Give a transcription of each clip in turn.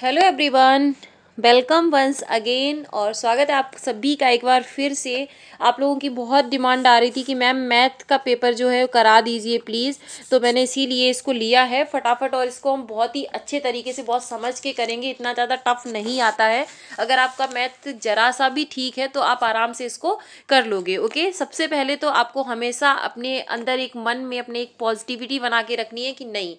hello everyone welcome once again और स्वागत है आप सभी का एक बार फिर से आप लोगों की बहुत डिमांड आ रही थी कि मैम मैथ का पेपर जो है करा दीजिए प्लीज़ तो मैंने इसीलिए इसको लिया है फटाफट और इसको हम बहुत ही अच्छे तरीके से बहुत समझ के करेंगे इतना ज़्यादा टफ नहीं आता है अगर आपका मैथ ज़रा सा भी ठीक है तो आप आराम से इसको कर लोगे ओके सबसे पहले तो आपको हमेशा अपने अंदर एक मन में अपने एक पॉजिटिविटी बना के रखनी है कि नहीं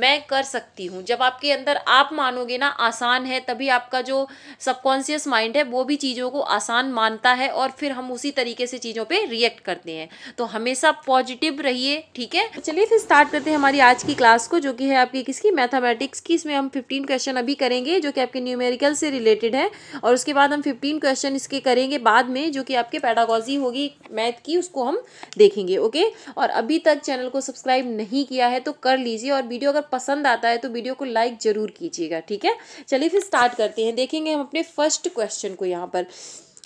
मैं कर सकती हूँ जब आपके अंदर आप मानोगे ना आसान है तभी आपका जो जो सबकॉन्सियस माइंड है वो भी चीज़ों को आसान मानता है और फिर हम उसी तरीके से चीज़ों पर रिएक्ट करते हैं तो हमेशा पॉजिटिव रहिए ठीक है चलिए फिर स्टार्ट करते हैं हमारी आज की क्लास को जो कि है आपकी किसकी मैथमेटिक्स की इसमें हम फिफ्टीन क्वेश्चन अभी करेंगे जो कि आपके न्यूमेरिकल से रिलेटेड है और उसके बाद हम फिफ्टीन क्वेश्चन इसके करेंगे बाद में जो कि आपके पैडागोजी होगी मैथ की उसको हम देखेंगे ओके और अभी तक चैनल को सब्सक्राइब नहीं किया है तो कर लीजिए और वीडियो अगर पसंद आता है तो वीडियो को लाइक ज़रूर कीजिएगा ठीक है चलिए फिर स्टार्ट करते हैं देखेंगे हम अपने फर्स्ट क्वेश्चन को यहाँ पर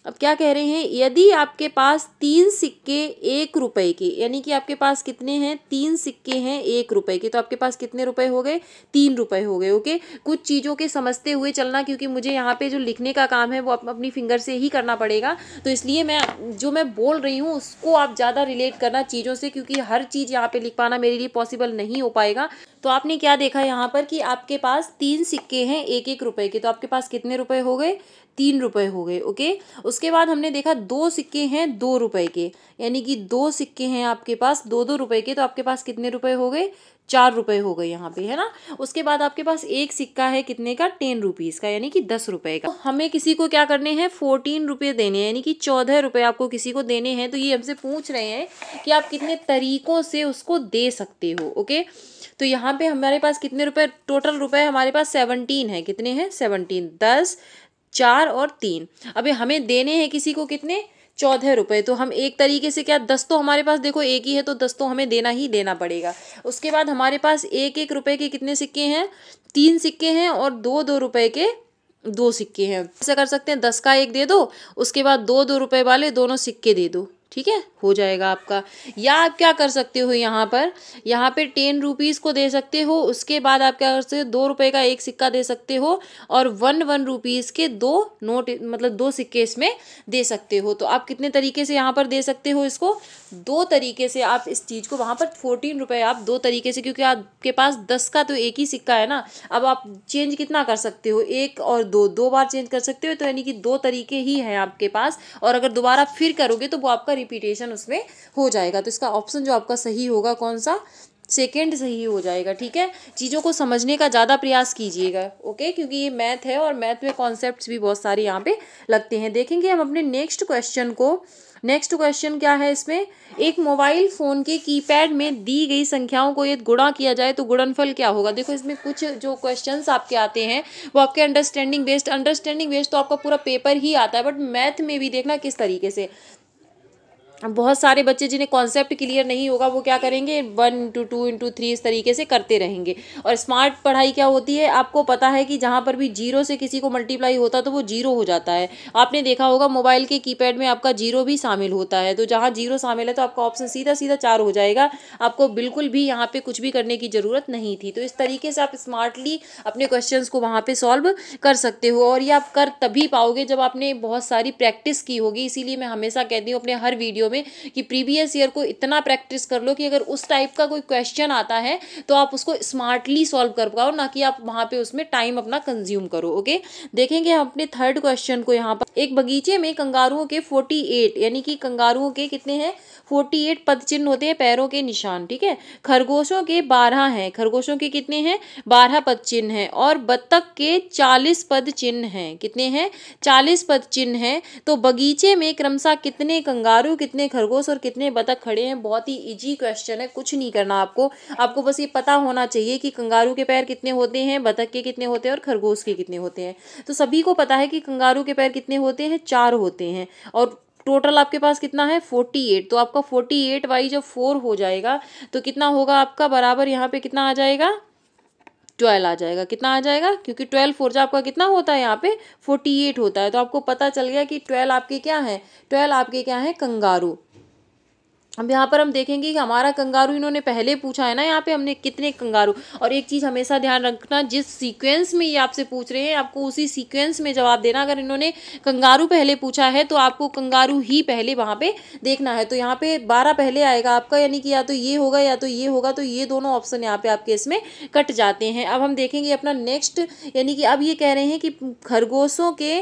अब क्या कह रहे हैं यदि आपके पास तीन सिक्के एक रुपए के यानी कि आपके पास कितने हैं तीन सिक्के हैं एक रुपए के तो आपके पास कितने रुपए हो गए तीन रुपए हो गए ओके कुछ चीज़ों के समझते हुए चलना क्योंकि मुझे यहाँ पे जो लिखने का काम है वो अप, अपनी फिंगर से ही करना पड़ेगा तो इसलिए मैं जो मैं बोल रही हूँ उसको आप ज़्यादा रिलेट करना चीज़ों से क्योंकि हर चीज़ यहाँ पर लिख पाना मेरे लिए पॉसिबल नहीं हो पाएगा तो आपने क्या देखा यहाँ पर कि आपके पास तीन सिक्के हैं एक एक रुपए के तो आपके पास कितने रुपए हो गए तीन रुपए हो गए ओके उसके बाद हमने देखा दो सिक्के हैं दो रुपए के यानी कि दो सिक्के हैं आपके पास दो दो रुपए के तो आपके पास कितने रुपए हो गए चार रुपए हो गए यहाँ पे है ना उसके बाद आपके पास एक सिक्का है कितने का टेन रुपीज़ का यानी कि दस रुपए का तो हमें किसी को क्या करने हैं फोर्टीन रुपये देने हैं यानी कि चौदह रुपये आपको किसी को देने हैं तो ये हमसे पूछ रहे हैं कि आप कितने तरीकों से उसको दे सकते हो ओके तो यहाँ पे हमारे पास कितने रुपए टोटल रुपए हमारे पास सेवनटीन है कितने हैं सेवनटीन दस चार और तीन अभी हमें देने हैं किसी को कितने चौदह रुपये तो हम एक तरीके से क्या दस तो हमारे पास देखो एक ही है तो दस तो हमें देना ही देना पड़ेगा उसके बाद हमारे पास एक एक रुपये के कितने सिक्के हैं तीन सिक्के हैं और दो दो रुपये के दो सिक्के हैं ऐसा कर सकते हैं दस का एक दे दो उसके बाद दो दो रुपए वाले दोनों सिक्के दे दो ठीक है हो जाएगा आपका या आप क्या कर सकते हो यहाँ पर यहाँ पे टेन रुपीज़ को दे सकते हो उसके बाद आप क्या कर सकते हो दो रुपये का एक सिक्का दे सकते हो और वन वन रुपीज़ के दो नोट मतलब दो सिक्के इसमें दे सकते हो तो आप कितने तरीके से यहाँ पर दे सकते हो इसको दो तरीके से आप इस चीज़ को वहाँ पर फोर्टीन रुपये आप दो तरीके से क्योंकि आपके पास दस का तो एक ही सिक्का है ना अब आप चेंज कितना कर सकते हो एक और दो दो बार चेंज कर सकते हो तो यानी कि दो तरीके ही हैं आपके पास और अगर दोबारा फिर करोगे तो वो आपका रिपीटेशन उसमें हो जाएगा तो इसका ऑप्शन जो आपका सही होगा कौन सा सेकेंड सही हो जाएगा ठीक है चीज़ों को समझने का ज़्यादा प्रयास कीजिएगा ओके क्योंकि ये मैथ है और मैथ में कॉन्सेप्ट भी बहुत सारे यहाँ पे लगते हैं देखेंगे हम अपने नेक्स्ट क्वेश्चन को नेक्स्ट क्वेश्चन क्या है इसमें एक मोबाइल फ़ोन के कीपैड में दी गई संख्याओं को यदि गुणा किया जाए तो गुणनफल क्या होगा देखो इसमें कुछ जो क्वेश्चंस आपके आते हैं वो आपके अंडरस्टैंडिंग बेस्ड अंडरस्टैंडिंग बेस्ड तो आपका पूरा पेपर ही आता है बट मैथ में भी देखना किस तरीके से बहुत सारे बच्चे जिन्हें कॉन्सेप्ट क्लियर नहीं होगा वो क्या करेंगे one into two into three इस तरीके से करते रहेंगे और स्मार्ट पढ़ाई क्या होती है आपको पता है कि जहाँ पर भी जीरो से किसी को मल्टीप्लाई होता तो वो जीरो हो जाता है आपने देखा होगा मोबाइल के कीपैड में आपका जीरो भी शामिल होता है तो जहाँ जीरो शामिल है तो आपका ऑप्शन सीधा सीधा चार हो जाएगा आपको बिल्कुल भी यहाँ पर कुछ भी करने की ज़रूरत नहीं थी तो इस तरीके से आप स्मार्टली अपने क्वेश्चन को वहाँ पर सॉल्व कर सकते हो और ये आप कर तभी पाओगे जब आपने बहुत सारी प्रैक्टिस की होगी इसीलिए मैं हमेशा कहती हूँ अपने हर वीडियो वीडियो में कि प्रीवियस ईयर को इतना प्रैक्टिस कर लो कि अगर उस टाइप का कोई क्वेश्चन आता है तो आप उसको स्मार्टली सॉल्व कर पाओ ना कि आप वहाँ पे उसमें टाइम अपना कंज्यूम करो ओके देखेंगे हम अपने थर्ड क्वेश्चन को यहाँ पर एक बगीचे में कंगारुओं के फोर्टी यानी कि कंगारुओं के कितने हैं फोर्टी एट पद होते हैं पैरों के निशान ठीक है खरगोशों के बारह हैं खरगोशों के कितने हैं बारह पदचिन्ह हैं और बत्तख के चालीस पद चिन्ह हैं कितने हैं चालीस पद चिन्ह हैं तो बगीचे में क्रमशः कितने कंगारू कितने कितने खरगोश और कितने बतख खड़े हैं बहुत ही इजी क्वेश्चन है कुछ नहीं करना आपको आपको बस ये पता होना चाहिए कि कंगारू के पैर कितने होते हैं बतख के कितने होते हैं और खरगोश के कितने होते हैं तो सभी को पता है कि कंगारू के पैर कितने होते हैं चार होते हैं और टोटल आपके पास कितना है फोर्टी एट तो आपका फोर्टी एट वाई जब फोर हो जाएगा तो कितना होगा आपका बराबर यहाँ पे कितना आ जाएगा ट्वेल्व आ जाएगा कितना आ जाएगा क्योंकि ट्वेल्व फोर जो आपका कितना होता है यहाँ पे फोर्टी एट होता है तो आपको पता चल गया कि ट्वेल्व आपके क्या है ट्वेल्व आपके क्या है कंगारू अब यहाँ पर हम देखेंगे कि हमारा कंगारू इन्होंने पहले पूछा है ना यहाँ पे हमने कितने कंगारू और एक चीज़ हमेशा ध्यान रखना जिस सीक्वेंस में ये आपसे पूछ रहे हैं आपको उसी सीक्वेंस में जवाब देना अगर इन्होंने कंगारू पहले पूछा है तो आपको कंगारू ही पहले वहाँ पे देखना है तो यहाँ पे बारह पहले आएगा आपका यानी कि या तो ये होगा या तो ये होगा तो ये दोनों ऑप्शन यहाँ पर आपके इसमें कट जाते हैं अब हम देखेंगे अपना नेक्स्ट यानी कि अब ये कह रहे हैं कि खरगोशों के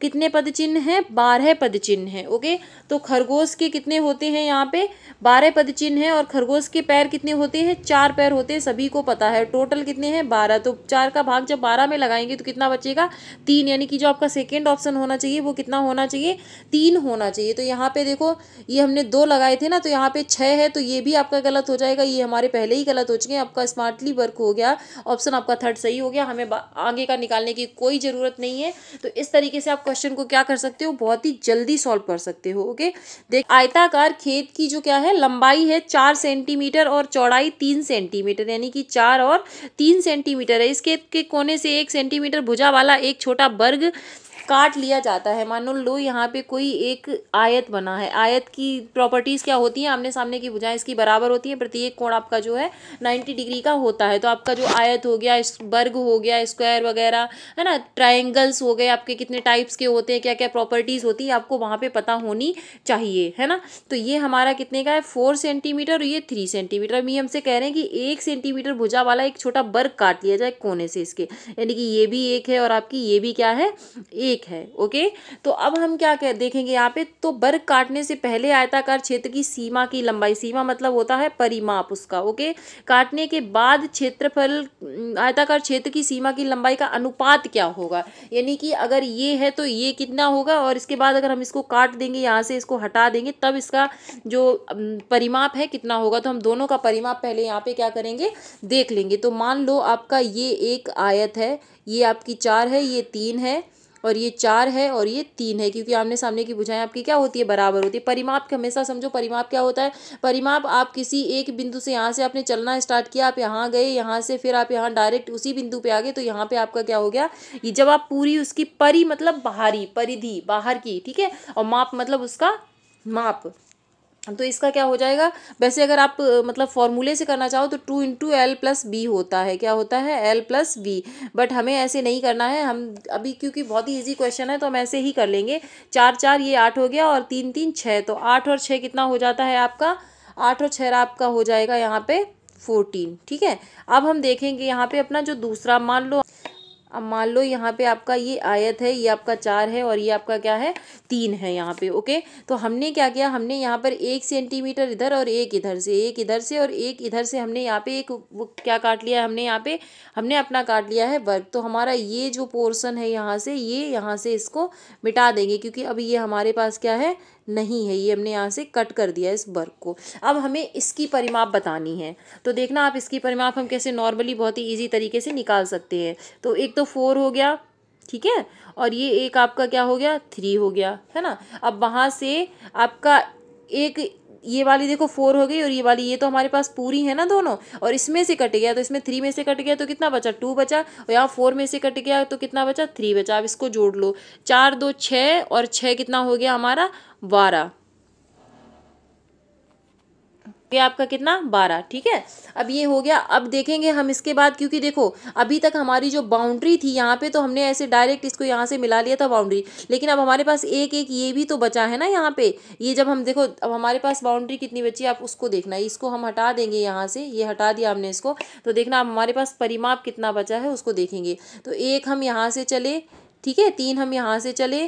कितने पद चिन्ह हैं बारह पद चिन्ह हैं ओके तो खरगोश के कितने होते हैं यहाँ पे बारह पद चिन्ह हैं और खरगोश के पैर कितने होते हैं चार पैर होते हैं सभी को पता है टोटल कितने हैं बारह तो चार का भाग जब बारह में लगाएंगे तो कितना बचेगा तीन यानी कि जो आपका सेकेंड ऑप्शन होना चाहिए वो कितना होना चाहिए तीन होना चाहिए तो यहाँ पे देखो ये हमने दो लगाए थे ना तो यहाँ पे छः है तो ये भी आपका गलत हो जाएगा ये हमारे पहले ही गलत हो चुके हैं आपका स्मार्टली वर्क हो गया ऑप्शन आपका थर्ड सही हो गया हमें आगे का निकालने की कोई ज़रूरत नहीं है तो इस तरीके से आप क्वेश्चन को क्या कर सकते हो बहुत ही जल्दी सॉल्व कर सकते हो ओके देख आयताकार खेत की जो क्या है लंबाई है चार सेंटीमीटर और चौड़ाई तीन सेंटीमीटर यानी कि चार और तीन सेंटीमीटर है इस खेत के कोने से एक सेंटीमीटर भुजा वाला एक छोटा वर्ग काट लिया जाता है मानो लो यहाँ पे कोई एक आयत बना है आयत की प्रॉपर्टीज़ क्या होती हैं आमने सामने की भुजाएं इसकी बराबर होती हैं प्रत्येक कोण आपका जो है नाइन्टी डिग्री का होता है तो आपका जो आयत हो गया वर्ग हो गया स्क्वायर वगैरह है ना ट्राइंगल्स हो गए आपके कितने टाइप्स के होते हैं क्या क्या प्रॉपर्टीज़ होती है आपको वहाँ पर पता होनी चाहिए है ना तो ये हमारा कितने का है फोर सेंटीमीटर और ये थ्री सेंटीमीटर अभी हमसे कह रहे हैं कि एक सेंटीमीटर भुजा वाला एक छोटा बर्ग काट लिया जाए कोने से इसके यानी कि ये भी एक है और आपकी ये भी क्या है एक एक है ओके तो अब हम क्या कह देखेंगे यहाँ पे तो बर्ग काटने से पहले आयताकार क्षेत्र की सीमा की लंबाई सीमा मतलब होता है परिमाप उसका ओके काटने के बाद क्षेत्रफल आयताकार क्षेत्र की सीमा की लंबाई का अनुपात क्या होगा यानी कि अगर ये है तो ये कितना होगा और इसके बाद अगर हम इसको काट देंगे यहाँ से इसको हटा देंगे तब इसका जो परिमाप है कितना होगा तो हम दोनों का परिमाप पहले यहाँ पे क्या करेंगे देख लेंगे तो मान लो आपका ये एक आयत है ये आपकी चार है ये तीन है और ये चार है और ये तीन है क्योंकि आमने सामने की बुझाएं आपकी क्या होती है बराबर होती है परिमाप हमेशा समझो परिमाप क्या होता है परिमाप आप किसी एक बिंदु से यहाँ से आपने चलना स्टार्ट किया आप यहाँ गए यहाँ से फिर आप यहाँ डायरेक्ट उसी बिंदु पे आ गए तो यहाँ पर आपका क्या हो गया ये जब आप पूरी उसकी परी मतलब बाहरी परिधि बाहर की ठीक है और माप मतलब उसका माप तो इसका क्या हो जाएगा वैसे अगर आप मतलब फॉर्मूले से करना चाहो तो two into L plus B होता है क्या होता है एल प्लस बी बट हमें ऐसे नहीं करना है हम अभी क्योंकि बहुत ही इजी क्वेश्चन है तो हम ऐसे ही कर लेंगे चार चार ये आठ हो गया और तीन तीन छः तो आठ और छः कितना हो जाता है आपका आठ और छः आपका हो जाएगा यहाँ पर फोर्टीन ठीक है अब हम देखेंगे यहाँ पर अपना जो दूसरा मान लो अब मान लो यहाँ पे आपका ये आयत है ये आपका चार है और ये आपका क्या है तीन है यहाँ पे ओके तो हमने क्या किया हमने यहाँ पर एक सेंटीमीटर इधर और एक इधर से एक इधर से और एक इधर से हमने यहाँ पे एक वो क्या काट लिया है हमने यहाँ पे हमने अपना काट लिया है वर्ग तो हमारा ये जो पोर्सन है यहाँ से ये यहाँ से इसको मिटा देंगे क्योंकि अब ये हमारे पास क्या है नहीं है ये हमने यहाँ से कट कर दिया इस वर्ग को अब हमें इसकी परिमाप बतानी है तो देखना आप इसकी परिमाप हम कैसे नॉर्मली बहुत ही ईजी तरीके से निकाल सकते हैं तो एक तो फोर हो गया ठीक है और ये एक आपका क्या हो गया थ्री हो गया है ना अब वहाँ से आपका एक ये वाली देखो फोर हो गई और ये वाली ये तो हमारे पास पूरी है ना दोनों और इसमें से कट गया तो इसमें थ्री में से कट गया तो कितना बचा टू बचा और यहाँ फोर में से कट गया तो कितना बचा थ्री बचा आप इसको जोड़ लो चार दो छः और छः कितना हो गया हमारा बारह ये आपका कितना बारह ठीक है अब ये हो गया अब देखेंगे हम इसके बाद क्योंकि देखो अभी तक हमारी जो बाउंड्री थी यहाँ पे तो हमने ऐसे डायरेक्ट इसको यहाँ से मिला लिया था बाउंड्री लेकिन अब हमारे पास एक एक ये भी तो बचा है ना यहाँ पे ये जब हम देखो अब हमारे पास बाउंड्री कितनी बची है आप उसको देखना इसको हम हटा देंगे यहाँ से ये हटा दिया हमने इसको तो देखना अब हमारे पास परिमाप कितना बचा है उसको देखेंगे तो एक हम यहाँ से चले ठीक है तीन हम यहाँ से चले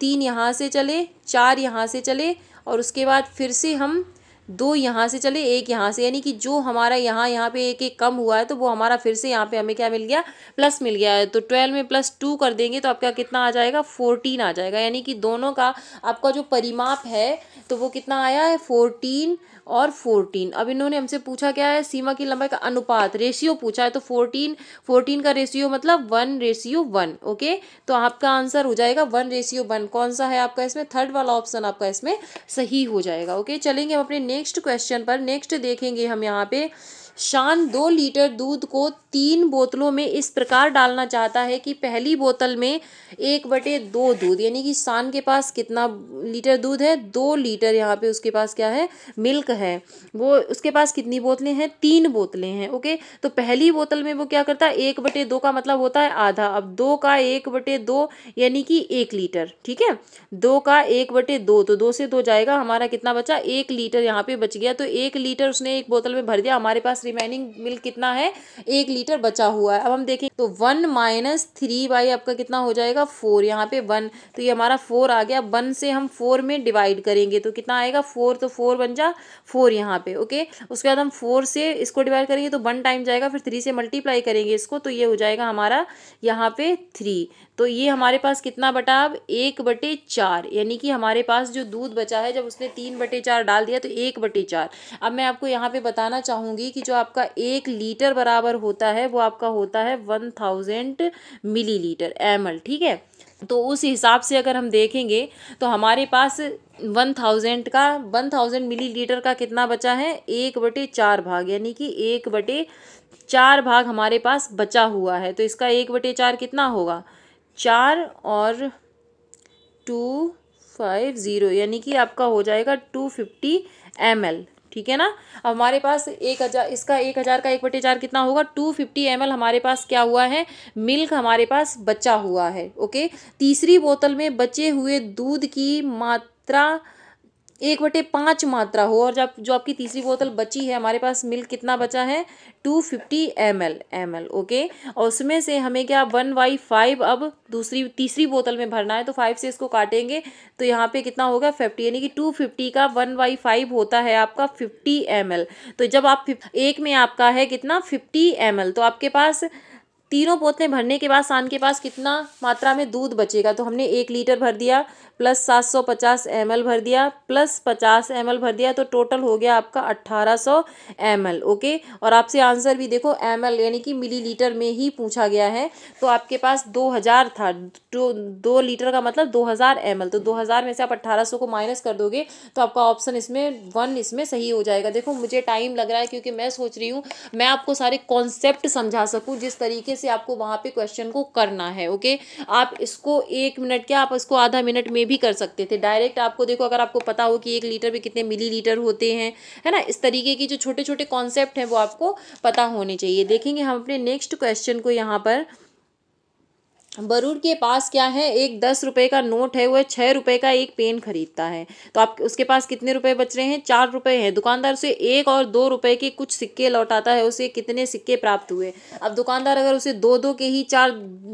तीन यहाँ से चले चार यहाँ से चले और उसके बाद फिर से हम दो यहाँ से चले एक यहाँ से यानी कि जो हमारा यहाँ यहाँ पे एक एक कम हुआ है तो वो हमारा फिर से यहाँ पे हमें क्या मिल गया प्लस मिल गया है तो ट्वेल्व में प्लस टू कर देंगे तो आपका कितना आ जाएगा फोर्टीन आ जाएगा यानी कि दोनों का आपका जो परिमाप है तो वो कितना आया है फोर्टीन और फोर्टीन अब इन्होंने हमसे पूछा क्या है सीमा की लंबाई का अनुपात रेशियो पूछा है तो फोर्टीन फोर्टीन का रेशियो मतलब वन रेशियो वन ओके तो आपका आंसर हो जाएगा वन रेशियो वन कौन सा है आपका इसमें थर्ड वाला ऑप्शन आपका इसमें सही हो जाएगा ओके चलेंगे हम अपने नेक्स्ट क्वेश्चन पर नेक्स्ट देखेंगे हम यहाँ पे शान दो लीटर दूध को तीन बोतलों में इस प्रकार डालना चाहता है कि पहली बोतल में एक बटे दो दूध यानी कि शान के पास कितना लीटर दूध है दो लीटर यहाँ पे उसके पास क्या है मिल्क है वो उसके पास कितनी बोतलें हैं तीन बोतलें हैं ओके तो पहली बोतल में वो क्या करता है एक बटे दो का मतलब होता है आधा अब दो का एक बटे दो यानी कि एक लीटर ठीक है दो का एक बटे दो तो दो से दो जाएगा हमारा कितना बचा एक लीटर यहाँ पे बच गया तो एक लीटर उसने एक बोतल में भर दिया हमारे पास रिमेनिंग मिल्क कितना है एक लीटर मीटर बचा हुआ है अब हम देखें तो वन माइनस थ्री बाई आपका कितना हो जाएगा फोर यहाँ पे वन तो ये हमारा फोर आ गया वन से हम फोर में डिवाइड करेंगे तो कितना आएगा फोर तो फोर बन जा फोर यहाँ पे ओके उसके बाद हम फोर से इसको डिवाइड करेंगे तो वन टाइम जाएगा फिर थ्री से मल्टीप्लाई करेंगे इसको तो ये हो जाएगा हमारा यहाँ पे थ्री तो ये हमारे पास कितना बटा अब एक बटे चार यानी कि हमारे पास जो दूध बचा है जब उसने तीन बटे चार डाल दिया तो एक बटे चार अब मैं आपको यहाँ पे बताना चाहूँगी कि जो आपका एक लीटर बराबर होता है वो आपका होता है one thousand millilitre M ठीक है तो उस हिसाब से अगर हम देखेंगे तो हमारे पास वन थाउजेंड का वन थाउजेंड मिली लीटर का कितना बचा है एक बटे चार भाग यानी कि एक बटे चार भाग हमारे पास बचा हुआ है तो इसका एक बटे चार कितना होगा चार और टू फाइव ज़ीरो यानी कि आपका हो जाएगा टू फिफ्टी एम एल ठीक है ना हमारे पास एक हज़ार इसका एक हज़ार का एक बटे चार कितना होगा टू फिफ्टी एम हमारे पास क्या हुआ है मिल्क हमारे पास बचा हुआ है ओके तीसरी बोतल में बचे हुए दूध की मात्रा एक बटे पाँच मात्रा हो और जब जो आपकी तीसरी बोतल बची है हमारे पास मिल्क कितना बचा है two fifty M L M L okay और उसमें से हमें क्या वन बाई फाइव अब दूसरी तीसरी बोतल में भरना है तो फाइव से इसको काटेंगे तो यहाँ पे कितना होगा फिफ्टी यानी कि टू फिफ्टी का वन बाई फाइव होता है आपका फिफ्टी एम एल तो जब आप एक में आपका है कितना फिफ्टी एम एल तो आपके पास तीनों बोतलें भरने के बाद शान के पास कितना मात्रा में दूध बचेगा तो हमने एक लीटर भर दिया प्लस सात सौ पचास एम एल भर दिया प्लस पचास एम एल भर दिया तो टोटल हो गया आपका अट्ठारह सौ एम एल ओके और आपसे आंसर भी देखो एम एल यानी कि मिली लीटर में ही पूछा गया है तो आपके पास दो हज़ार था दो दो लीटर का मतलब दो हज़ार एम एल तो दो हज़ार में से आप अट्ठारह सौ को माइनस कर दोगे तो आपका ऑप्शन इसमें वन इसमें सही हो जाएगा देखो मुझे टाइम लग रहा है क्योंकि मैं सोच रही हूँ मैं आपको सारे कॉन्सेप्ट समझा सकूँ जिस तरीके से आपको वहाँ पे क्वेश्चन को करना है ओके आप इसको एक मिनट क्या आप इसको आधा मिनट में में भी कर सकते थे डायरेक्ट आपको देखो अगर आपको पता हो कि एक लीटर में कितने मिली लीटर होते हैं है ना इस तरीके की जो छोटे छोटे कॉन्सेप्ट हैं वो आपको पता होने चाहिए देखेंगे हम अपने नेक्स्ट क्वेश्चन को यहाँ पर बरूर के पास क्या है एक दस रुपये का नोट है वह छः रुपये का एक पेन खरीदता है तो आप उसके पास कितने रुपए बच रहे हैं चार रुपए हैं दुकानदार उसे एक और दो रुपए के कुछ सिक्के लौटाता है उसे कितने सिक्के प्राप्त हुए अब दुकानदार अगर उसे दो दो के ही चार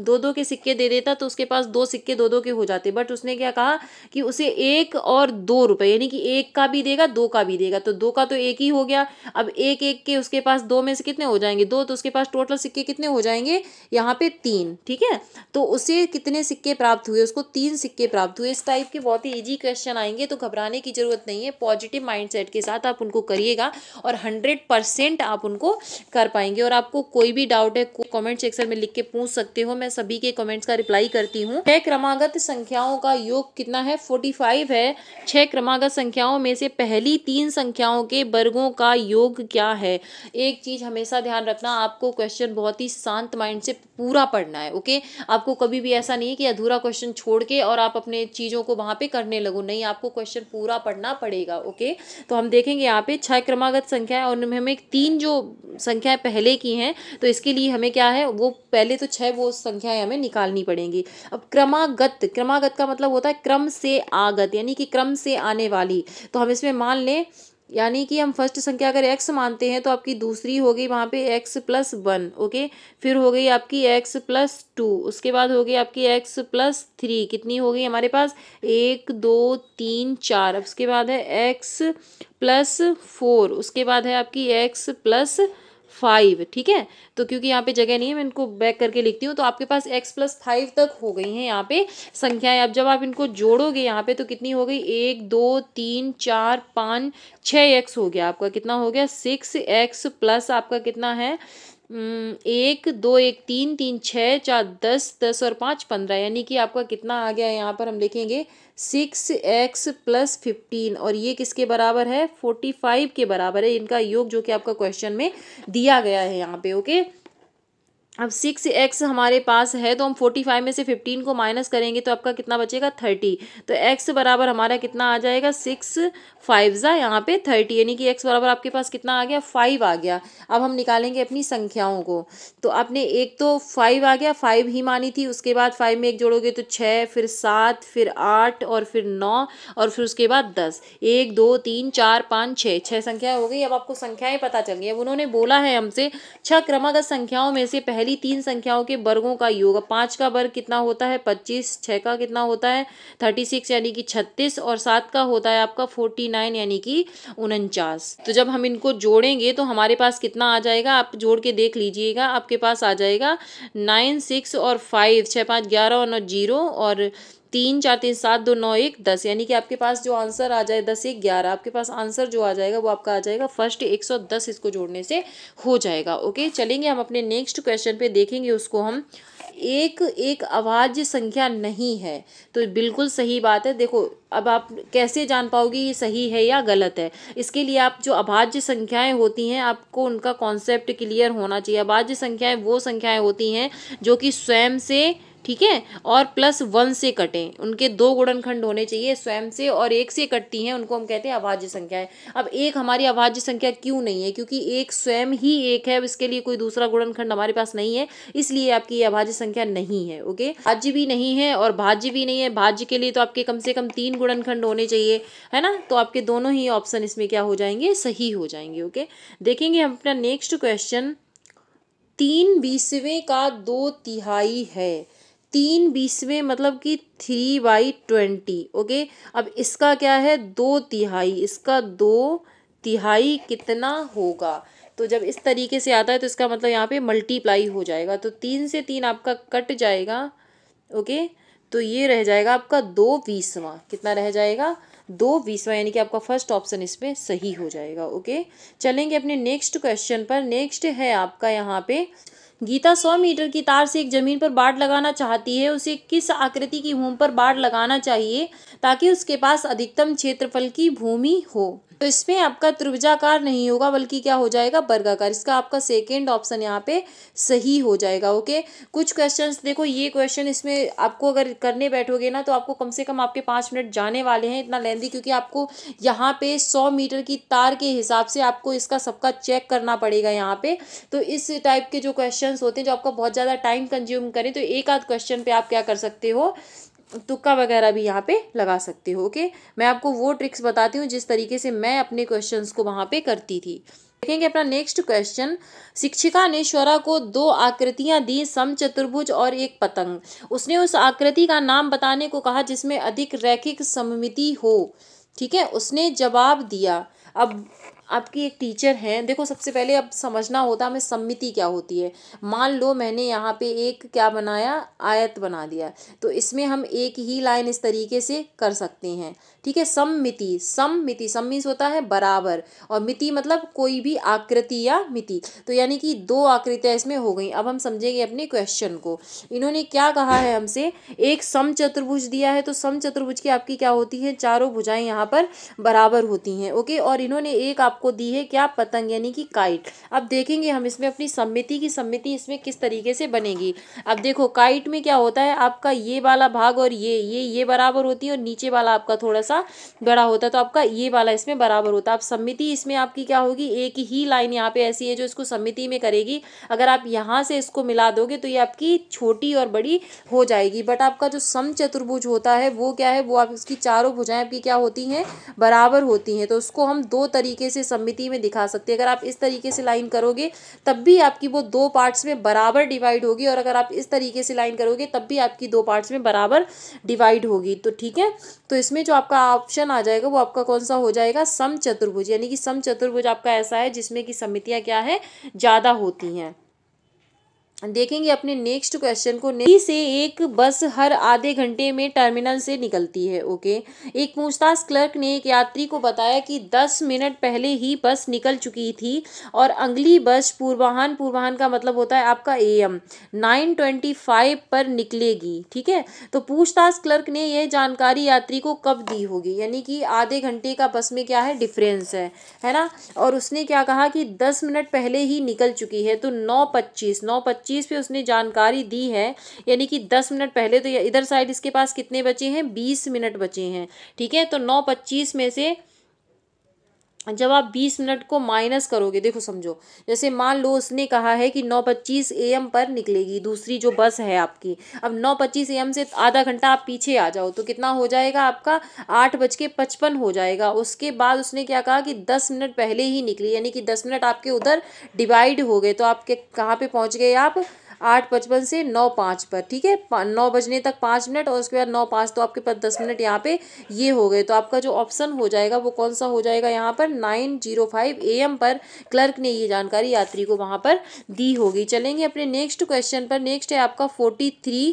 दो दो के सिक्के दे देता तो उसके पास दो सिक्के दो दो के हो जाते बट उसने क्या कहा कि उसे एक और दो रुपये यानी कि एक का भी देगा दो का भी देगा तो दो का तो एक ही हो गया अब एक एक के उसके पास दो में से कितने हो जाएंगे दो तो उसके पास टोटल सिक्के कितने हो जाएंगे यहाँ पे तीन ठीक है तो उसे कितने सिक्के प्राप्त हुए उसको तीन सिक्के प्राप्त हुए इस टाइप के बहुत ही ईजी क्वेश्चन आएंगे तो घबराने की ज़रूरत नहीं है पॉजिटिव माइंड के साथ आप उनको करिएगा और हंड्रेड परसेंट आप उनको कर पाएंगे और आपको कोई भी डाउट है कॉमेंट सेक्शन में लिख के पूछ सकते हो मैं सभी के कॉमेंट्स का रिप्लाई करती हूँ छह क्रमागत संख्याओं का योग कितना है फोर्टी फाइव है छह क्रमागत संख्याओं में से पहली तीन संख्याओं के वर्गों का योग क्या है एक चीज़ हमेशा ध्यान रखना आपको क्वेश्चन बहुत ही शांत माइंड से पूरा पढ़ना है ओके आप आपको कभी भी ऐसा नहीं है कि अधूरा क्वेश्चन छोड़ के और आप अपने चीज़ों को वहाँ पे करने लगो नहीं आपको क्वेश्चन पूरा पढ़ना पड़ेगा ओके तो हम देखेंगे यहाँ पे छः क्रमागत संख्या है और उनमें हमें तीन जो संख्याएं पहले की हैं तो इसके लिए हमें क्या है वो पहले तो छः वो संख्याएं हमें निकालनी पड़ेंगी अब क्रमागत क्रमागत का मतलब होता है क्रम से आगत यानी कि क्रम से आने वाली तो हम इसमें मान लें यानी कि हम फर्स्ट संख्या अगर एक्स मानते हैं तो आपकी दूसरी हो गई वहाँ पे एक्स प्लस वन ओके फिर हो गई आपकी एक्स प्लस टू उसके बाद हो गई आपकी एक्स प्लस थ्री कितनी हो गई हमारे पास एक दो तीन चार उसके बाद है एक्स प्लस फोर उसके बाद है आपकी एक्स प्लस फाइव ठीक है तो क्योंकि यहाँ पे जगह नहीं है मैं इनको बैक करके लिखती हूँ तो आपके पास एक्स प्लस फाइव तक हो गई हैं यहाँ पे संख्याएं अब जब आप इनको जोड़ोगे यहाँ पे तो कितनी हो गई एक दो तीन चार पाँच छः एक्स हो गया आपका कितना हो गया सिक्स एक्स प्लस आपका कितना है एक दो एक तीन तीन छः चार दस दस और पाँच पंद्रह यानी कि आपका कितना आ गया यहाँ पर हम देखेंगे सिक्स एक्स प्लस फिफ्टीन और ये किसके बराबर है फोर्टी फाइव के बराबर है इनका योग जो कि आपका क्वेश्चन में दिया गया है यहाँ पे ओके अब सिक्स एक्स हमारे पास है तो हम फोर्टी फाइव में से फिफ्टीन को माइनस करेंगे तो आपका कितना बचेगा थर्टी तो एक्स बराबर हमारा कितना आ जाएगा सिक्स फाइव ज़ा यहाँ पे थर्टी यानी कि एक्स बराबर आपके पास कितना आ गया फाइव आ गया अब हम निकालेंगे अपनी संख्याओं को तो आपने एक तो फाइव आ गया फाइव ही मानी थी उसके बाद फाइव में एक जोड़ोगे तो छः फिर सात फिर आठ और फिर नौ और फिर उसके बाद दस एक दो तीन चार पाँच छः छः संख्या हो गई अब आपको संख्याएँ पता चल गई अब उन्होंने बोला है हमसे छः क्रमागत संख्याओं में से पहले पहली तीन संख्याओं के वर्गों का योग पाँच का वर्ग कितना होता है पच्चीस छः का कितना होता है थर्टी सिक्स यानी कि छत्तीस और सात का होता है आपका फोर्टी नाइन यानी कि उनचास तो जब हम इनको जोड़ेंगे तो हमारे पास कितना आ जाएगा आप जोड़ के देख लीजिएगा आपके पास आ जाएगा नाइन सिक्स और फाइव छः पाँच ग्यारह और नौ जीरो और तीन चार तीन सात दो नौ एक दस यानी कि आपके पास जो आंसर आ जाए दस एक ग्यारह आपके पास आंसर जो आ जाएगा वो आपका आ जाएगा फर्स्ट एक सौ दस इसको जोड़ने से हो जाएगा ओके चलेंगे हम अपने नेक्स्ट क्वेश्चन पे देखेंगे उसको हम एक एक अभाज्य संख्या नहीं है तो बिल्कुल सही बात है देखो अब आप कैसे जान पाओगे ये सही है या गलत है इसके लिए आप जो अभाज्य संख्याएं होती हैं आपको उनका कॉन्सेप्ट क्लियर होना चाहिए अभाज्य संख्याएं वो संख्याएं होती हैं जो कि स्वयं से ठीक है और प्लस वन से कटें उनके दो गुणनखंड होने चाहिए स्वयं से और एक से कटती हैं उनको हम कहते हैं अभाज्य है अब एक हमारी अभाज्य संख्या क्यों नहीं है क्योंकि एक स्वयं ही एक है इसके लिए कोई दूसरा गुणनखंड हमारे पास नहीं है इसलिए आपकी ये अभाज्य संख्या नहीं है ओके भाज्य भी नहीं है और भाज्य भी नहीं है भाज्य के लिए तो आपके कम से कम तीन गुणनखंड होने चाहिए है ना तो आपके दोनों ही ऑप्शन इसमें क्या हो जाएंगे सही हो जाएंगे ओके देखेंगे हम अपना नेक्स्ट क्वेश्चन तीन बीसवें का दो तिहाई है तीन बीसवें मतलब कि थ्री बाई ट्वेंटी ओके अब इसका क्या है दो तिहाई इसका दो तिहाई कितना होगा तो जब इस तरीके से आता है तो इसका मतलब यहाँ पे मल्टीप्लाई हो जाएगा तो तीन से तीन आपका कट जाएगा ओके तो ये रह जाएगा आपका दो बीसवा कितना रह जाएगा दो बीसवा यानी कि आपका फर्स्ट ऑप्शन इसमें सही हो जाएगा ओके चलेंगे अपने नेक्स्ट क्वेश्चन पर नेक्स्ट है आपका यहाँ पे गीता सौ मीटर की तार से एक जमीन पर बाढ़ लगाना चाहती है उसे किस आकृति की भूमि पर बाढ़ लगाना चाहिए ताकि उसके पास अधिकतम क्षेत्रफल की भूमि हो तो इसमें आपका त्रिभुजाकार नहीं होगा बल्कि क्या हो जाएगा वर्गाकार इसका आपका सेकेंड ऑप्शन यहाँ पे सही हो जाएगा ओके कुछ क्वेश्चन देखो ये क्वेश्चन इसमें आपको अगर करने बैठोगे ना तो आपको कम से कम आपके पाँच मिनट जाने वाले हैं इतना लेंदी क्योंकि आपको यहाँ पे सौ मीटर की तार के हिसाब से आपको इसका सबका चेक करना पड़ेगा यहाँ पे तो इस टाइप के जो क्वेश्चन होते हैं जो आपका बहुत ज़्यादा टाइम कंज्यूम करें तो एक आध क्वेश्चन पर आप क्या कर सकते हो तुक्का वगैरह भी यहाँ पे लगा सकते हो ओके मैं आपको वो ट्रिक्स बताती हूँ जिस तरीके से मैं अपने क्वेश्चंस को वहाँ पे करती थी देखेंगे अपना नेक्स्ट क्वेश्चन शिक्षिका ने श्वरा को दो आकृतियां दी सम चतुर्भुज और एक पतंग उसने उस आकृति का नाम बताने को कहा जिसमें अधिक रैखिक सममिति हो ठीक है उसने जवाब दिया अब आपकी एक टीचर हैं देखो सबसे पहले अब समझना होता हमें सम्मिति क्या होती है मान लो मैंने यहाँ पे एक क्या बनाया आयत बना दिया तो इसमें हम एक ही लाइन इस तरीके से कर सकते हैं ठीक है सम्मिति सम्मिति सम मीन्स होता है बराबर और मिति मतलब कोई भी आकृति या मिति तो यानी कि दो आकृतियाँ इसमें हो गई अब हम समझेंगे अपने क्वेश्चन को इन्होंने क्या कहा है हमसे एक सम चतुर्भुज दिया है तो सम चतुर्भुज की आपकी क्या होती है चारों भुजाएं यहाँ पर बराबर होती हैं ओके और इन्होंने एक आप आपको दी है क्या पतंग यानी कि काइट अब देखेंगे हम इसमें अपनी सम्मिति की सम्मिति इसमें किस तरीके से बनेगी अब देखो काइट में क्या होता है आपका ये वाला भाग और ये ये ये बराबर होती है और नीचे वाला आपका थोड़ा सा बड़ा होता है तो आपका ये वाला इसमें बराबर होता है अब सम्मिति इसमें आपकी क्या होगी एक ही लाइन यहाँ पे ऐसी है जो इसको सम्मिति में करेगी अगर आप यहाँ से इसको मिला दोगे तो ये आपकी छोटी और बड़ी हो जाएगी बट आपका जो सम चतुर्भुज होता है वो क्या है वो आप इसकी चारों भुजाएं आपकी क्या होती हैं बराबर होती हैं तो उसको हम दो तरीके से से सममिति में दिखा सकती है अगर आप इस तरीके से लाइन करोगे तब भी आपकी वो दो पार्ट्स में बराबर डिवाइड होगी और अगर आप इस तरीके से लाइन करोगे तब भी आपकी दो पार्ट्स में बराबर डिवाइड होगी तो ठीक है तो इसमें जो आपका ऑप्शन आ जाएगा वो आपका कौन सा हो जाएगा सम चतुर्भुज यानी कि सम चतुर्भुज आपका ऐसा है जिसमें कि समितियाँ क्या है ज़्यादा होती हैं देखेंगे अपने नेक्स्ट क्वेश्चन को नई से एक बस हर आधे घंटे में टर्मिनल से निकलती है ओके एक पूछताछ क्लर्क ने एक यात्री को बताया कि दस मिनट पहले ही बस निकल चुकी थी और अगली बस पूर्वाहन पूर्वाहन का मतलब होता है आपका A M nine twenty five पर निकलेगी ठीक है तो पूछताछ क्लर्क ने यह जानकारी यात्री को कब दी होगी यानी कि आधे घंटे का बस में क्या है डिफ्रेंस है है ना और उसने क्या कहा कि दस मिनट पहले ही निकल चुकी है तो नौ पच्चीस नौ पच्चीस चीज़ पे उसने जानकारी दी है यानी कि दस मिनट पहले तो इधर साइड इसके पास कितने बचे हैं बीस मिनट बचे हैं ठीक है तो नौ पच्चीस में से जब आप 20 मिनट को माइनस करोगे देखो समझो जैसे मान लो उसने कहा है कि नौ पच्चीस ए एम पर निकलेगी दूसरी जो बस है आपकी अब नौ ए एम से आधा घंटा आप पीछे आ जाओ तो कितना हो जाएगा आपका आठ बज के पचपन हो जाएगा उसके बाद उसने क्या कहा कि दस मिनट पहले ही निकली यानी कि दस मिनट आपके उधर डिवाइड हो गए तो आपके कहाँ पर पहुँच गए आप आठ पचपन से नौ पाँच पर ठीक है नौ बजने तक पाँच मिनट और उसके बाद नौ पाँच तो आपके पास दस मिनट यहाँ पे ये हो गए तो आपका जो ऑप्शन हो जाएगा वो कौन सा हो जाएगा यहाँ पर nine zero five A M पर क्लर्क ने ये जानकारी यात्री को वहाँ पर दी होगी चलेंगे अपने नेक्स्ट क्वेश्चन पर नेक्स्ट है आपका फोर्टी थ्री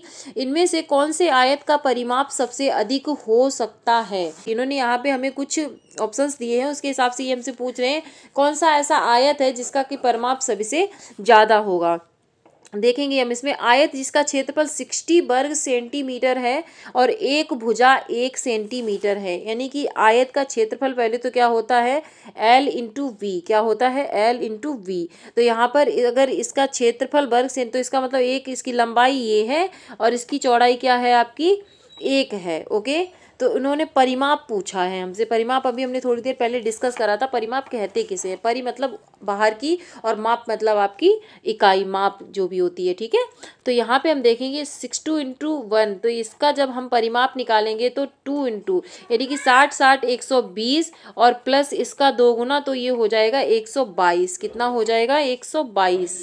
इनमें से कौन से आयत का परिमाप सबसे अधिक हो सकता है इन्होंने यहाँ पर हमें कुछ ऑप्शंस दिए हैं उसके हिसाब से ये हमसे पूछ रहे हैं कौन सा ऐसा आयत है जिसका कि परमाप सभी से ज़्यादा होगा देखेंगे हम इसमें आयत जिसका क्षेत्रफल सिक्सटी वर्ग सेंटीमीटर है और एक भुजा एक सेंटीमीटर है यानी कि आयत का क्षेत्रफल पहले तो क्या होता है एल इंटू वी क्या होता है एल इंटू वी तो यहाँ पर अगर इसका क्षेत्रफल वर्ग सेंट तो इसका मतलब एक इसकी लंबाई ये है और इसकी चौड़ाई क्या है आपकी एक है ओके तो उन्होंने परिमाप पूछा है हमसे परिमाप अभी हमने थोड़ी देर पहले डिस्कस करा था परिमाप कहते किसे हैं परि मतलब बाहर की और माप मतलब आपकी इकाई माप जो भी होती है ठीक है तो यहाँ पे हम देखेंगे सिक्स टू इंटू वन तो इसका जब हम परिमाप निकालेंगे तो टू इंटू यानी कि साठ साठ एक सौ बीस और प्लस इसका दो गुना तो ये हो जाएगा एक सौ बाईस कितना हो जाएगा एक सौ बाईस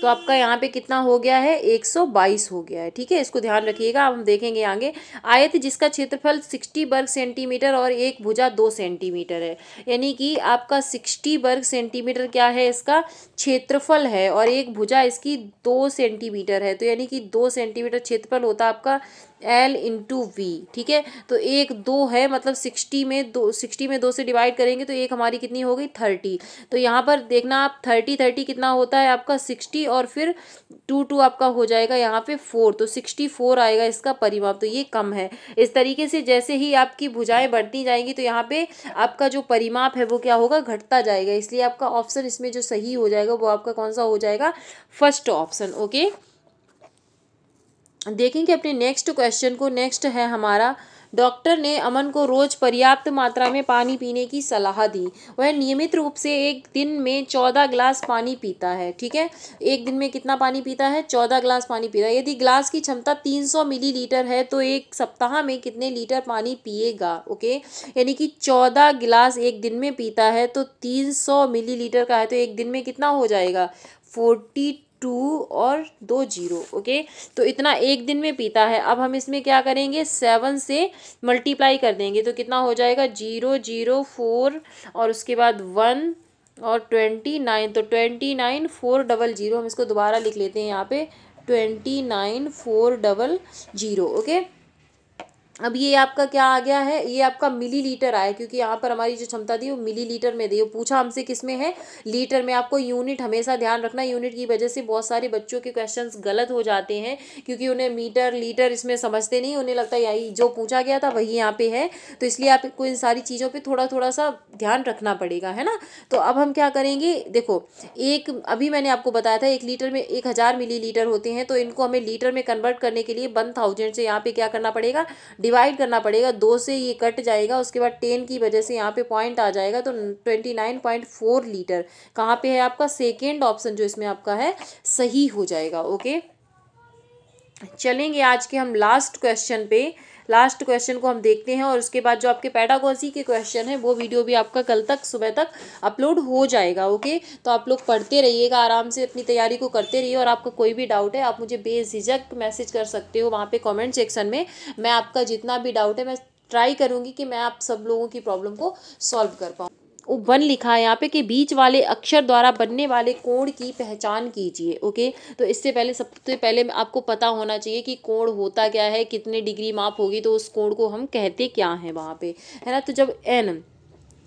तो आपका यहाँ पे कितना हो गया है 122 हो गया है ठीक है इसको ध्यान रखिएगा अब हम देखेंगे आगे आयत जिसका क्षेत्रफल 60 वर्ग सेंटीमीटर और एक भुजा दो सेंटीमीटर है यानी कि आपका 60 वर्ग सेंटीमीटर क्या है इसका क्षेत्रफल है और एक भुजा इसकी दो सेंटीमीटर है तो यानी कि दो सेंटीमीटर क्षेत्रफल होता आपका एल इंटू वी ठीक है तो एक दो है मतलब सिक्सटी में दो सिक्सटी में दो से डिवाइड करेंगे तो एक हमारी कितनी हो गई थर्टी तो यहाँ पर देखना आप थर्टी थर्टी कितना होता है आपका सिक्सटी और फिर टू टू आपका हो जाएगा यहाँ पे फोर तो सिक्सटी फोर आएगा इसका परिमाप तो ये कम है इस तरीके से जैसे ही आपकी भुजाएं बढ़ती जाएंगी तो यहाँ पे आपका जो परिमाप है वो क्या होगा घटता जाएगा इसलिए आपका ऑप्शन इसमें जो सही हो जाएगा वो आपका कौन सा हो जाएगा फर्स्ट ऑप्शन ओके देखेंगे अपने नेक्स्ट क्वेश्चन को नेक्स्ट है हमारा डॉक्टर ने अमन को रोज पर्याप्त मात्रा में पानी पीने की सलाह दी वह नियमित रूप से एक दिन में चौदह ग्लास पानी पीता है ठीक है एक दिन में कितना पानी पीता है चौदह ग्लास पानी पीता है यदि ग्लास की क्षमता तीन सौ मिलीलीटर है तो एक सप्ताह में कितने लीटर पानी पिएगा ओके यानी कि चौदह गिलास एक दिन में पीता है तो तीन सौ का है तो एक दिन में कितना हो जाएगा फोर्टी टू और दो जीरो ओके तो इतना एक दिन में पीता है अब हम इसमें क्या करेंगे सेवन से मल्टीप्लाई कर देंगे तो कितना हो जाएगा जीरो जीरो फोर और उसके बाद वन और ट्वेंटी नाइन तो twenty nine four double zero हम इसको दोबारा लिख लेते हैं यहाँ पे twenty nine four double zero okay अब ये आपका क्या आ गया है ये आपका मिलीलीटर आया क्योंकि यहाँ पर हमारी जो क्षमता थी वो मिलीलीटर में दी वो पूछा हमसे किस में है लीटर में आपको यूनिट हमेशा ध्यान रखना यूनिट की वजह से बहुत सारे बच्चों के क्वेश्चंस गलत हो जाते हैं क्योंकि उन्हें मीटर लीटर इसमें समझते नहीं उन्हें लगता है यही जो पूछा गया था वही यहाँ पे है तो इसलिए आपको इन सारी चीज़ों पर थोड़ा थोड़ा सा ध्यान रखना पड़ेगा है ना तो अब हम क्या करेंगे देखो एक अभी मैंने आपको बताया था एक लीटर में एक हज़ार होते हैं तो इनको हमें लीटर में कन्वर्ट करने के लिए वन थाउजेंड से यहाँ पर क्या करना पड़ेगा डिवाइड करना पड़ेगा दो से ये कट जाएगा उसके बाद टेन की वजह से यहाँ पे पॉइंट आ जाएगा तो twenty nine point four litre कहाँ पे है आपका सेकेंड ऑप्शन जो इसमें आपका है सही हो जाएगा ओके चलेंगे आज के हम लास्ट क्वेश्चन पे लास्ट क्वेश्चन को हम देखते हैं और उसके बाद जो आपके पैडागोजी के क्वेश्चन है वो वीडियो भी आपका कल तक सुबह तक अपलोड हो जाएगा ओके तो आप लोग पढ़ते रहिएगा आराम से अपनी तैयारी को करते रहिए और आपका कोई भी डाउट है आप मुझे बेझिझक मैसेज कर सकते हो वहाँ पर कॉमेंट सेक्शन में मैं आपका जितना भी डाउट है मैं ट्राई करूँगी कि मैं आप सब लोगों की प्रॉब्लम को सॉल्व कर पाऊँ वन लिखा है यहाँ पे कि बीच वाले अक्षर द्वारा बनने वाले कोण की पहचान कीजिए ओके तो इससे पहले सबसे पहले आपको पता होना चाहिए कि कोण होता क्या है कितने डिग्री माप होगी तो उस कोण को हम कहते क्या हैं वहाँ पे है ना तो जब एन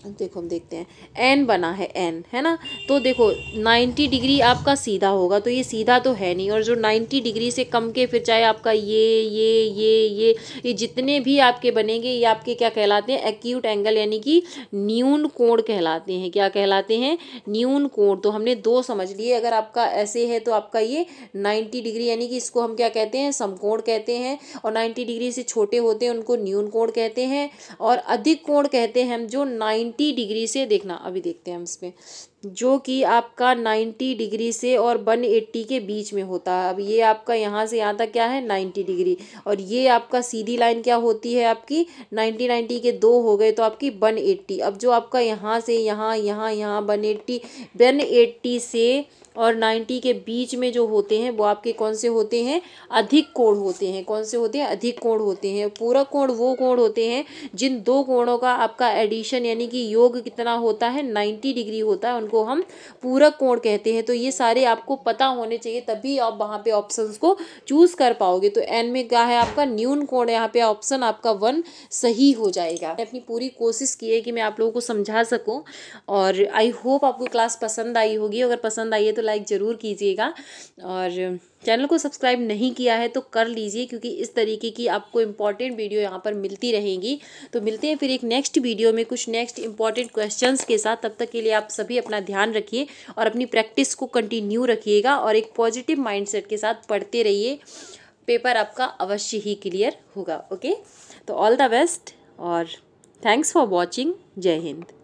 देखो हम देखते हैं एन बना है एन है ना तो देखो नाइन्टी डिग्री आपका सीधा होगा तो ये सीधा तो है नहीं और जो नाइन्टी डिग्री से कम के फिर चाहे आपका ये ये ये ये ये जितने भी आपके बनेंगे ये आपके क्या कहलाते हैं एक्यूट एंगल यानी कि न्यून कोण कहलाते हैं क्या कहलाते हैं न्यून कोण तो हमने दो समझ लिए अगर आपका ऐसे है तो आपका ये नाइन्टी डिग्री यानी कि इसको हम क्या कहते हैं समकोण कहते हैं और नाइन्टी डिग्री से छोटे होते हैं उनको न्यून कोण कहते हैं और अधिक कोण कहते हैं हम जो नाइन 90 डिग्री से देखना अभी देखते हैं हम इसमें जो कि आपका नाइन्टी डिग्री से और वन एट्टी के बीच में होता है अब ये आपका यहाँ से यहाँ तक क्या है नाइन्टी डिग्री और ये आपका सीधी लाइन क्या होती है आपकी नाइन्टी नाइन्टी के दो हो गए तो आपकी वन एट्टी अब जो आपका यहाँ से यहाँ यहाँ यहाँ वन एट्टी वन एट्टी से और नाइन्टी के बीच में जो होते हैं वो आपके कौन से होते हैं अधिक कोण होते हैं कौन से होते हैं अधिक कोण होते हैं पूरक कोण वो कोण होते हैं जिन दो कोणों का आपका एडिशन यानी कि योग कितना होता है नाइन्टी डिग्री होता है उनको हम पूरक कोण कहते हैं तो ये सारे आपको पता होने चाहिए तभी आप वहाँ पर ऑप्शन को चूज़ कर पाओगे तो एन में क्या है आपका न्यून कोण यहाँ पर ऑप्शन आपका वन सही हो जाएगा मैंने अपनी पूरी कोशिश की है कि मैं आप लोगों को समझा सकूँ और आई होप आपको क्लास पसंद आई होगी अगर पसंद आई है तो तो लाइक ज़रूर कीजिएगा और चैनल को सब्सक्राइब नहीं किया है तो कर लीजिए क्योंकि इस तरीके की आपको इम्पॉर्टेंट वीडियो यहाँ पर मिलती रहेंगी तो मिलते हैं फिर एक नेक्स्ट वीडियो में कुछ नेक्स्ट इंपॉर्टेंट क्वेश्चन के साथ तब तक के लिए आप सभी अपना ध्यान रखिए और अपनी प्रैक्टिस को कंटिन्यू रखिएगा और एक पॉजिटिव माइंड के साथ पढ़ते रहिए पेपर आपका अवश्य ही क्लियर होगा ओके तो ऑल द बेस्ट और थैंक्स फॉर वॉचिंग जय हिंद